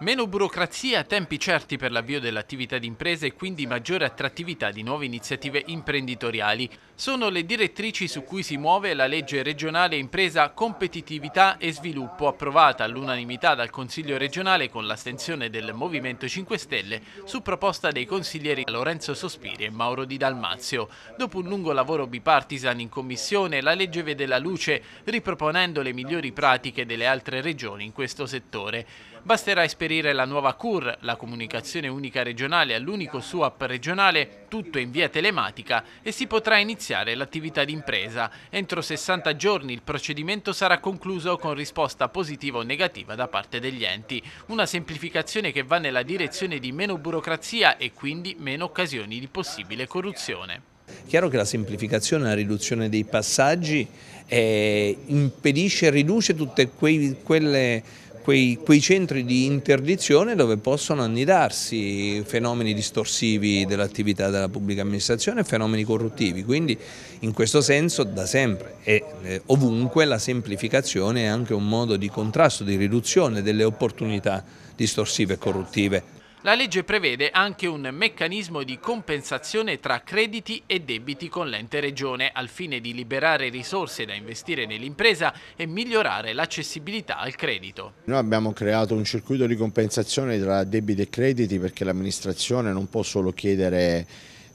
Meno burocrazia, tempi certi per l'avvio dell'attività di impresa e quindi maggiore attrattività di nuove iniziative imprenditoriali. Sono le direttrici su cui si muove la legge regionale impresa competitività e sviluppo approvata all'unanimità dal Consiglio regionale con l'astensione del Movimento 5 Stelle su proposta dei consiglieri Lorenzo Sospiri e Mauro Di Dalmazio. Dopo un lungo lavoro bipartisan in commissione la legge vede la luce riproponendo le migliori pratiche delle altre regioni in questo settore. Basterà esperienza esperire la nuova CUR, la comunicazione unica regionale all'unico SUAP regionale, tutto in via telematica e si potrà iniziare l'attività d'impresa. Entro 60 giorni il procedimento sarà concluso con risposta positiva o negativa da parte degli enti. Una semplificazione che va nella direzione di meno burocrazia e quindi meno occasioni di possibile corruzione. Chiaro che la semplificazione e la riduzione dei passaggi eh, impedisce e riduce tutte quei, quelle, quei, quei centri di interdizione dove possono annidarsi fenomeni distorsivi dell'attività della pubblica amministrazione e fenomeni corruttivi. Quindi in questo senso da sempre e eh, ovunque la semplificazione è anche un modo di contrasto, di riduzione delle opportunità distorsive e corruttive. La legge prevede anche un meccanismo di compensazione tra crediti e debiti con l'ente regione al fine di liberare risorse da investire nell'impresa e migliorare l'accessibilità al credito. Noi abbiamo creato un circuito di compensazione tra debiti e crediti perché l'amministrazione non può solo chiedere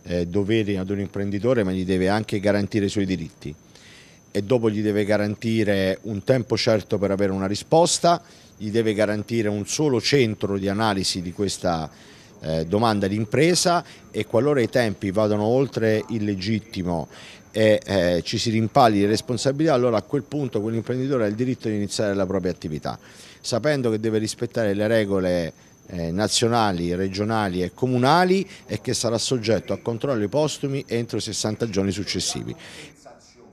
eh, doveri ad un imprenditore ma gli deve anche garantire i suoi diritti e dopo gli deve garantire un tempo certo per avere una risposta, gli deve garantire un solo centro di analisi di questa eh, domanda di impresa e qualora i tempi vadano oltre il legittimo e eh, ci si rimpalli le responsabilità, allora a quel punto quell'imprenditore ha il diritto di iniziare la propria attività, sapendo che deve rispettare le regole eh, nazionali, regionali e comunali e che sarà soggetto a controlli postumi entro i 60 giorni successivi.